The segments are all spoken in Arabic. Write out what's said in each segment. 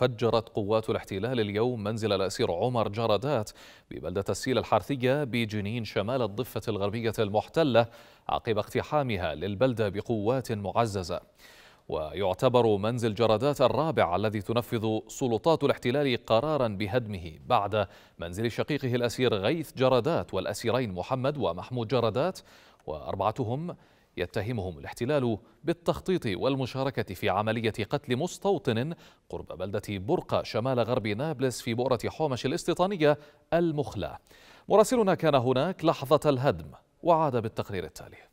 فجرت قوات الاحتلال اليوم منزل الأسير عمر جردات ببلدة السيل الحارثية بجنين شمال الضفة الغربية المحتلة عقب اقتحامها للبلدة بقوات معززة ويعتبر منزل جردات الرابع الذي تنفذ سلطات الاحتلال قرارا بهدمه بعد منزل شقيقه الأسير غيث جردات والأسيرين محمد ومحمود جردات وأربعتهم يتهمهم الاحتلال بالتخطيط والمشاركة في عملية قتل مستوطن قرب بلدة برقة شمال غرب نابلس في بؤرة حومش الاستيطانية المخلى مراسلنا كان هناك لحظة الهدم وعاد بالتقرير التالي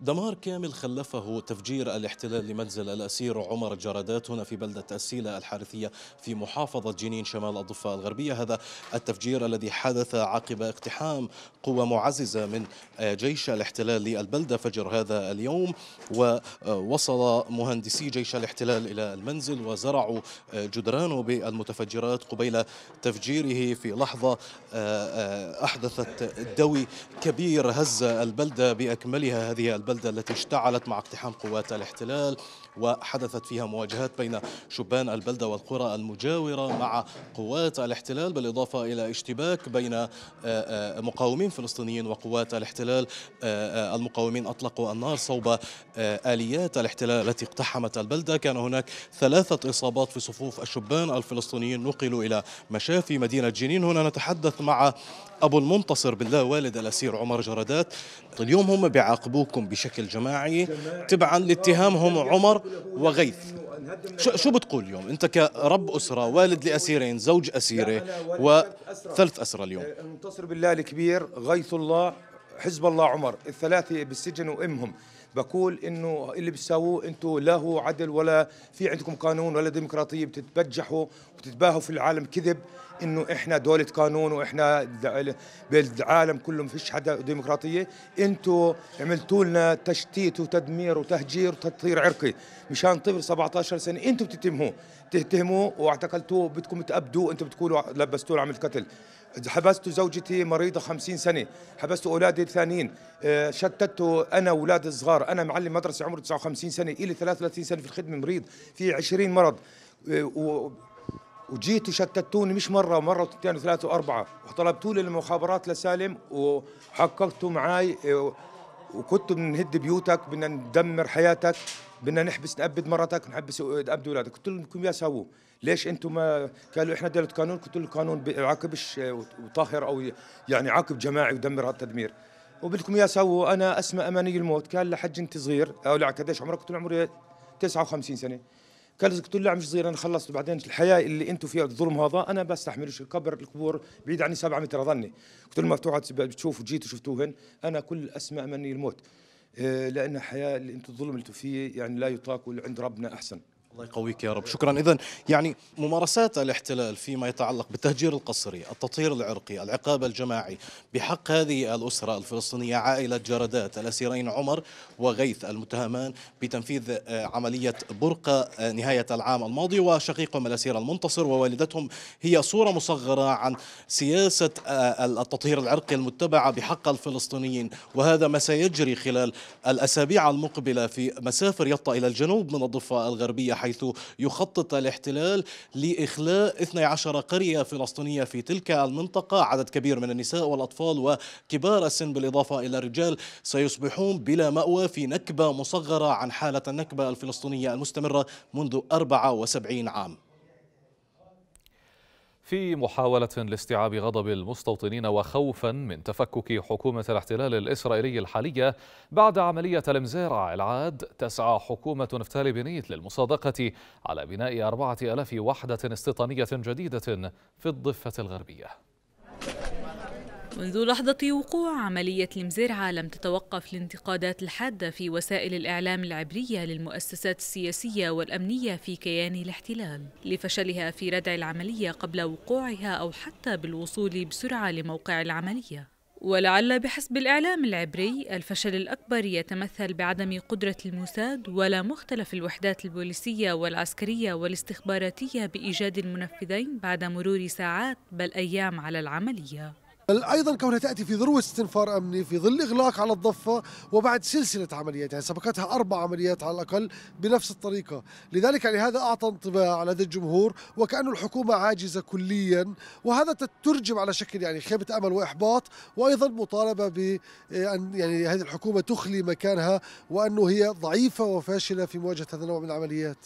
دمار كامل خلفه تفجير الاحتلال لمنزل الأسير عمر جرادات هنا في بلدة السيلة الحارثية في محافظة جنين شمال الضفة الغربية هذا التفجير الذي حدث عقب اقتحام قوة معززة من جيش الاحتلال للبلدة فجر هذا اليوم ووصل مهندسي جيش الاحتلال إلى المنزل وزرعوا جدرانه بالمتفجرات قبيل تفجيره في لحظة آه، آه، أحدثت دوي كبير هز البلدة بأكملها هذه البلدة البلدة التي اشتعلت مع اقتحام قوات الاحتلال وحدثت فيها مواجهات بين شبان البلدة والقرى المجاورة مع قوات الاحتلال بالإضافة إلى اشتباك بين آه، آه، مقاومين فلسطينيين وقوات الاحتلال آه، المقاومين أطلقوا النار صوب آليات الاحتلال التي اقتحمت البلدة كان هناك ثلاثة إصابات في صفوف الشبان الفلسطينيين نقلوا إلى مشافي مدينة جنين هنا نتحدث مع أبو المنتصر بالله والد الأسير عمر جرادات اليوم هم بيعاقبوكم بشكل جماعي تبعا لاتهامهم عمر وغيث شو بتقول اليوم انت كرب اسره والد لاسيرين زوج اسيره وثلث اسره اليوم المنتصر آه، بالله الكبير غيث الله حزب الله عمر الثلاثه بالسجن وامهم بقول انه اللي بتساووه انتم لا هو عدل ولا في عندكم قانون ولا ديمقراطيه بتتبجحوا وبتتباهوا في العالم كذب انه احنا دولة قانون واحنا بالعالم كله ما فيش حدا ديمقراطية انتوا عملتوا لنا تشتيت وتدمير وتهجير وتطهير عرقي مشان طفل طيب 17 سنة انتوا بتتهموه تتهموه واعتقلتوه بدكم تأبدوه انتوا بتقولوا لبستوه عمل قتل حبستوا زوجتي مريضة 50 سنة حبستوا أولادي الثانيين آه، شتتوا أنا وأولادي الصغار أنا معلم مدرسة عمره 59 سنة إلي 33 سنة في الخدمة مريض في 20 مرض آه، وجيتوا شتتوني مش مره ومره واثنين وثلاثه واربعه وطلبتوا لي المخابرات لسالم وحققتوا معاي وكنتوا بنهد بيوتك بدنا ندمر حياتك بدنا نحبس نأبد مرتك نحبس نأبد اولادك قلت لكم يا سووا ليش انتم ما قالوا احنا دولة قانون قلت له القانون بيعاقبش وطاهر او يعني عاقب جماعي ودمر هالتدمير وبدكم يا سووا انا اسمى اماني الموت قال لحج انت صغير او لا قديش عمرك قلت له عمري 59 سنه قال قلت له مش صغير انا خلصت بعدين الحياه اللي انتم فيها الظلم هذا انا بستحملوش القبر القبور بعيد عني سبعة متر اظني قلت لهم مفتوحه بتشوفوا جيتوا شفتوهن انا كل اسماء مني الموت آه، لان حياه اللي انتم الظلم اللي انتم فيه يعني لا يطاق واللي عند ربنا احسن الله يقويك يا رب شكرا إذا يعني ممارسات الاحتلال فيما يتعلق بالتهجير القسري التطهير العرقي العقاب الجماعي بحق هذه الأسرة الفلسطينية عائلة جردات الأسيرين عمر وغيث المتهمان بتنفيذ عملية برقة نهاية العام الماضي وشقيقهم الأسير المنتصر ووالدتهم هي صورة مصغرة عن سياسة التطهير العرقي المتبعة بحق الفلسطينيين وهذا ما سيجري خلال الأسابيع المقبلة في مسافر يطا إلى الجنوب من الضفة الغربية حيث يخطط الاحتلال لإخلاء 12 قرية فلسطينية في تلك المنطقة عدد كبير من النساء والأطفال وكبار السن بالإضافة إلى الرجال سيصبحون بلا مأوى في نكبة مصغرة عن حالة النكبة الفلسطينية المستمرة منذ 74 عام في محاولة لاستيعاب غضب المستوطنين وخوفا من تفكك حكومة الاحتلال الإسرائيلي الحالية بعد عملية المزارع العاد تسعى حكومة نفتالي بنيت للمصادقة على بناء أربعة ألاف وحدة استيطانية جديدة في الضفة الغربية منذ لحظة وقوع عملية المزرعة لم تتوقف الانتقادات الحادة في وسائل الإعلام العبرية للمؤسسات السياسية والأمنية في كيان الاحتلال لفشلها في ردع العملية قبل وقوعها أو حتى بالوصول بسرعة لموقع العملية ولعل بحسب الإعلام العبري الفشل الأكبر يتمثل بعدم قدرة الموساد ولا مختلف الوحدات البوليسية والعسكرية والاستخباراتية بإيجاد المنفذين بعد مرور ساعات بل أيام على العملية ايضا كونها تاتي في ذروه استنفار امني في ظل اغلاق على الضفه وبعد سلسله عمليات يعني سبقتها اربع عمليات على الاقل بنفس الطريقه، لذلك يعني هذا اعطى انطباع لدى الجمهور وكانه الحكومه عاجزه كليا وهذا تترجم على شكل يعني خيبه امل واحباط وايضا مطالبه بان يعني هذه الحكومه تخلي مكانها وانه هي ضعيفه وفاشله في مواجهه هذا النوع من العمليات.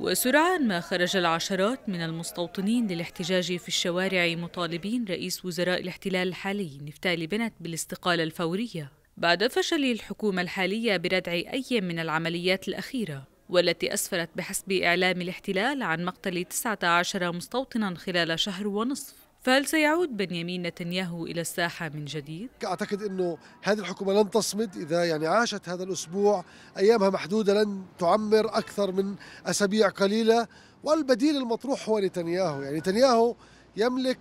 وسرعان ما خرج العشرات من المستوطنين للاحتجاج في الشوارع مطالبين رئيس وزراء الاحتلال الحالي نفتالي بنت بالاستقالة الفورية بعد فشل الحكومة الحالية بردع أي من العمليات الأخيرة والتي أسفرت بحسب إعلام الاحتلال عن مقتل 19 مستوطنا خلال شهر ونصف فهل سيعود بنيامين نتنياهو إلى الساحة من جديد؟ أعتقد أنه هذه الحكومة لن تصمد إذا يعني عاشت هذا الأسبوع أيامها محدودة لن تعمر أكثر من أسابيع قليلة والبديل المطروح هو نتنياهو يعني نتنياهو يملك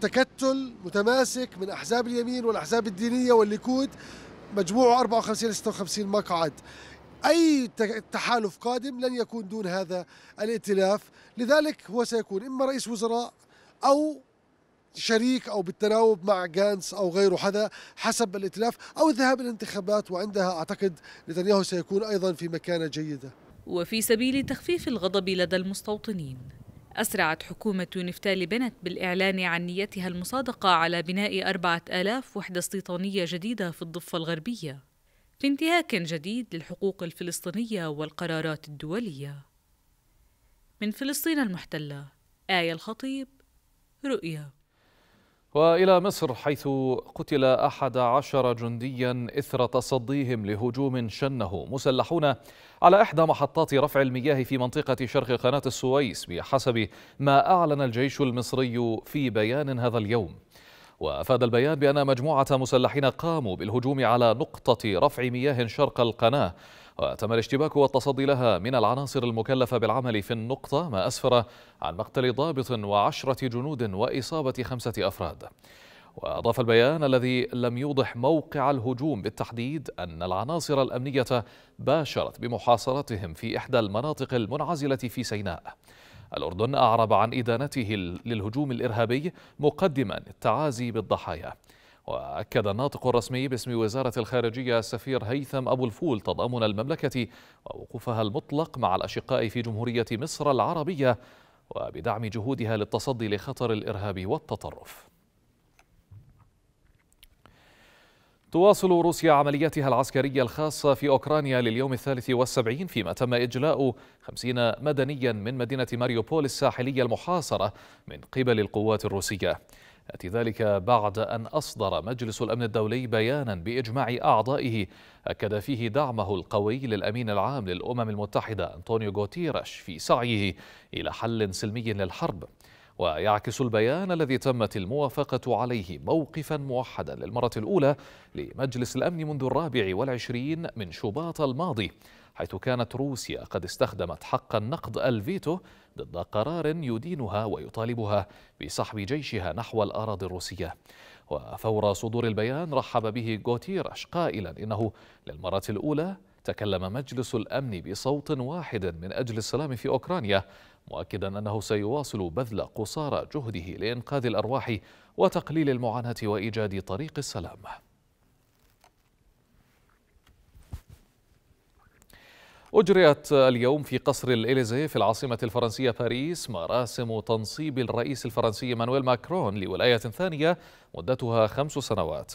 تكتل متماسك من أحزاب اليمين والأحزاب الدينية والليكود مجموعه 54 56 مقعد اي تحالف قادم لن يكون دون هذا الائتلاف لذلك هو سيكون اما رئيس وزراء او شريك او بالتناوب مع جانس او غيره حدا حسب الائتلاف او الذهاب الى الانتخابات وعندها اعتقد نتنياهو سيكون ايضا في مكانه جيده. وفي سبيل تخفيف الغضب لدى المستوطنين أسرعت حكومة نفتال بنت بالإعلان عن نيتها المصادقة على بناء 4000 وحدة استيطانية جديدة في الضفة الغربية في انتهاك جديد للحقوق الفلسطينية والقرارات الدولية من فلسطين المحتلة آية الخطيب رؤيا وإلى مصر حيث قتل أحد عشر جنديا إثر تصديهم لهجوم شنه مسلحون على إحدى محطات رفع المياه في منطقة شرق قناة السويس بحسب ما أعلن الجيش المصري في بيان هذا اليوم وأفاد البيان بأن مجموعة مسلحين قاموا بالهجوم على نقطة رفع مياه شرق القناة وتم الاشتباك والتصدي لها من العناصر المكلفة بالعمل في النقطة ما أسفر عن مقتل ضابط وعشرة جنود وإصابة خمسة أفراد وأضاف البيان الذي لم يوضح موقع الهجوم بالتحديد أن العناصر الأمنية باشرت بمحاصرتهم في إحدى المناطق المنعزلة في سيناء الأردن أعرب عن إدانته للهجوم الإرهابي مقدما التعازي بالضحايا وأكد الناطق الرسمي باسم وزارة الخارجية السفير هيثم أبو الفول تضامن المملكة ووقوفها المطلق مع الأشقاء في جمهورية مصر العربية وبدعم جهودها للتصدي لخطر الإرهاب والتطرف تواصل روسيا عملياتها العسكرية الخاصة في أوكرانيا لليوم الثالث والسبعين فيما تم إجلاء خمسين مدنيا من مدينة ماريوبول الساحلية المحاصرة من قبل القوات الروسية يأتي ذلك بعد أن أصدر مجلس الأمن الدولي بيانا بإجماع أعضائه أكد فيه دعمه القوي للأمين العام للأمم المتحدة أنطونيو غوتيرش في سعيه إلى حل سلمي للحرب ويعكس البيان الذي تمت الموافقة عليه موقفا موحدا للمرة الأولى لمجلس الأمن منذ الرابع والعشرين من شباط الماضي حيث كانت روسيا قد استخدمت حق النقد الفيتو ضد قرار يدينها ويطالبها بسحب جيشها نحو الأراضي الروسية وفور صدور البيان رحب به غوتيرش قائلا إنه للمرة الأولى تكلم مجلس الأمن بصوت واحد من أجل السلام في أوكرانيا مؤكدا أنه سيواصل بذل قصارى جهده لإنقاذ الأرواح وتقليل المعاناة وإيجاد طريق السلام أجريت اليوم في قصر الإليزي في العاصمة الفرنسية باريس مراسم تنصيب الرئيس الفرنسي مانويل ماكرون لولاية ثانية مدتها خمس سنوات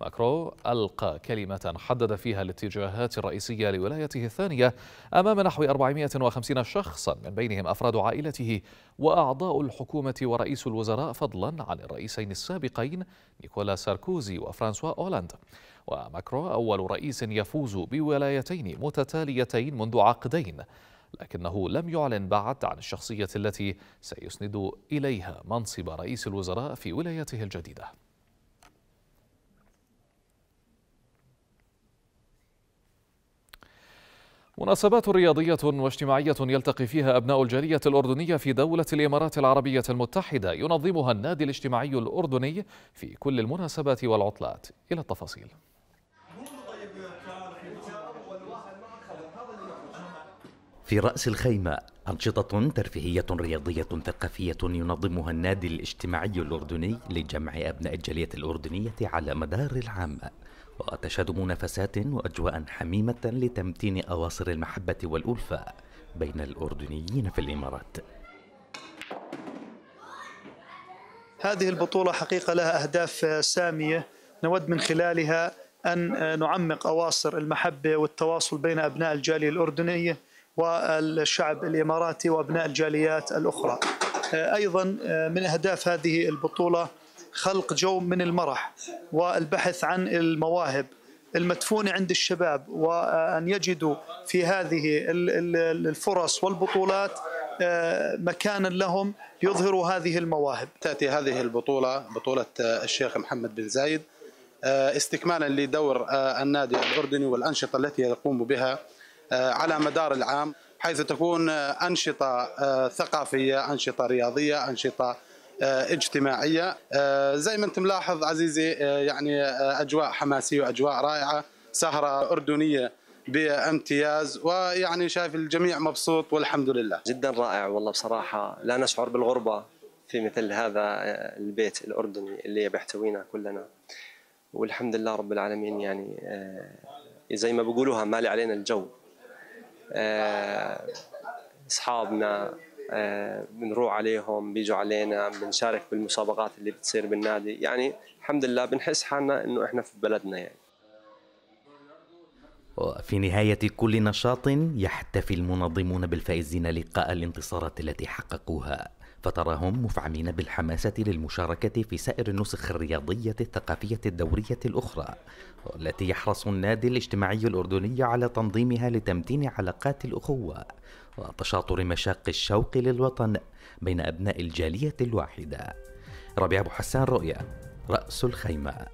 ماكرو ألقى كلمة حدد فيها الاتجاهات الرئيسية لولايته الثانية أمام نحو 450 شخصا من بينهم أفراد عائلته وأعضاء الحكومة ورئيس الوزراء فضلا عن الرئيسين السابقين نيكولا ساركوزي وفرانسوا أولاند وماكرون أول رئيس يفوز بولايتين متتاليتين منذ عقدين لكنه لم يعلن بعد عن الشخصية التي سيسند إليها منصب رئيس الوزراء في ولايته الجديدة مناسبات رياضية واجتماعية يلتقي فيها أبناء الجالية الأردنية في دولة الإمارات العربية المتحدة ينظمها النادي الاجتماعي الأردني في كل المناسبات والعطلات إلى التفاصيل في رأس الخيمة أنشطة ترفيهية رياضية ثقافية ينظمها النادي الاجتماعي الأردني لجمع أبناء الجالية الأردنية على مدار العام وتشهد منافسات وأجواء حميمة لتمتين أواصر المحبة والألفة بين الأردنيين في الإمارات هذه البطولة حقيقة لها أهداف سامية نود من خلالها أن آه، نعمق أواصر المحبة والتواصل بين أبناء الجالية الأردنية والشعب الإماراتي وأبناء الجاليات الأخرى آه، أيضا آه، من أهداف هذه البطولة خلق جو من المرح والبحث عن المواهب المدفونة عند الشباب وأن يجدوا في هذه الفرص والبطولات مكانا لهم يظهروا هذه المواهب تأتي هذه البطولة بطولة الشيخ محمد بن زايد آه، استكمالا لدور آه، النادي الاردني والانشطه التي يقوم بها آه، على مدار العام حيث تكون انشطه ثقافيه، انشطه رياضيه، انشطه اجتماعيه، زي ما انت ملاحظ عزيزي يعني اجواء حماسيه واجواء رائعه، سهره اردنيه بامتياز ويعني شايف الجميع مبسوط والحمد لله. جدا رائع والله بصراحه لا نشعر بالغربه في مثل هذا البيت الاردني اللي بيحتوينا كلنا. والحمد لله رب العالمين يعني آه، زي ما بيقولوها مالي علينا الجو آه، اصحابنا آه، بنروح عليهم بيجوا علينا بنشارك بالمسابقات اللي بتصير بالنادي يعني الحمد لله بنحس حالنا انه احنا في بلدنا يعني وفي نهاية كل نشاط يحتفي المنظمون بالفائزين لقاء الانتصارات التي حققوها فتراهم مفعمين بالحماسة للمشاركة في سائر النسخ الرياضية الثقافية الدورية الأخرى والتي يحرص النادي الاجتماعي الأردني على تنظيمها لتمتين علاقات الأخوة وتشاطر مشاق الشوق للوطن بين أبناء الجالية الواحدة ربيع أبو حسان رؤيا رأس الخيمة